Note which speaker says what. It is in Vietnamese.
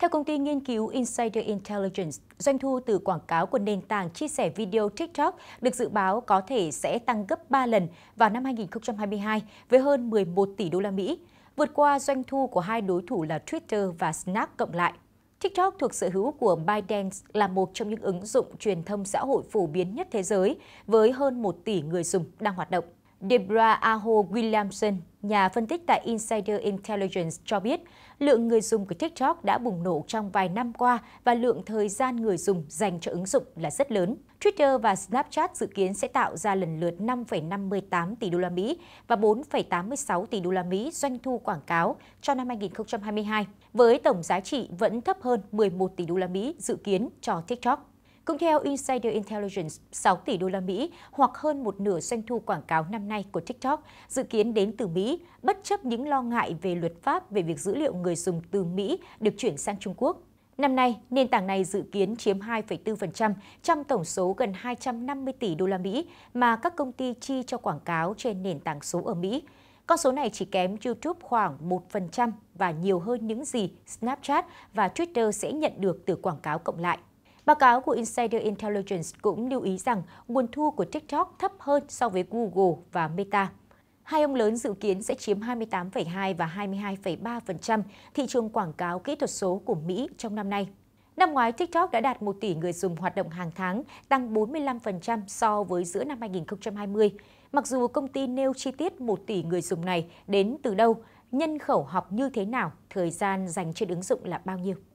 Speaker 1: Theo công ty nghiên cứu Insider Intelligence, doanh thu từ quảng cáo của nền tảng chia sẻ video TikTok được dự báo có thể sẽ tăng gấp 3 lần vào năm 2022 với hơn 11 tỷ đô la Mỹ, vượt qua doanh thu của hai đối thủ là Twitter và Snap cộng lại. TikTok thuộc sở hữu của ByteDance là một trong những ứng dụng truyền thông xã hội phổ biến nhất thế giới với hơn 1 tỷ người dùng đang hoạt động. Debra Aho Williamson, nhà phân tích tại Insider Intelligence cho biết, lượng người dùng của TikTok đã bùng nổ trong vài năm qua và lượng thời gian người dùng dành cho ứng dụng là rất lớn. Twitter và Snapchat dự kiến sẽ tạo ra lần lượt 5,58 tỷ đô la Mỹ và 4,86 tỷ đô la Mỹ doanh thu quảng cáo cho năm 2022, với tổng giá trị vẫn thấp hơn 11 tỷ đô la Mỹ dự kiến cho TikTok. Cũng theo Insider Intelligence, 6 tỷ đô la Mỹ hoặc hơn một nửa doanh thu quảng cáo năm nay của TikTok dự kiến đến từ Mỹ, bất chấp những lo ngại về luật pháp về việc dữ liệu người dùng từ Mỹ được chuyển sang Trung Quốc. Năm nay, nền tảng này dự kiến chiếm 2,4% trong tổng số gần 250 tỷ đô la Mỹ mà các công ty chi cho quảng cáo trên nền tảng số ở Mỹ. Con số này chỉ kém YouTube khoảng 1% và nhiều hơn những gì Snapchat và Twitter sẽ nhận được từ quảng cáo cộng lại. Báo cáo của Insider Intelligence cũng lưu ý rằng nguồn thu của TikTok thấp hơn so với Google và Meta. Hai ông lớn dự kiến sẽ chiếm 28,2 và 22,3% thị trường quảng cáo kỹ thuật số của Mỹ trong năm nay. Năm ngoái, TikTok đã đạt 1 tỷ người dùng hoạt động hàng tháng, tăng 45% so với giữa năm 2020. Mặc dù công ty nêu chi tiết 1 tỷ người dùng này đến từ đâu, nhân khẩu học như thế nào, thời gian dành trên ứng dụng là bao nhiêu.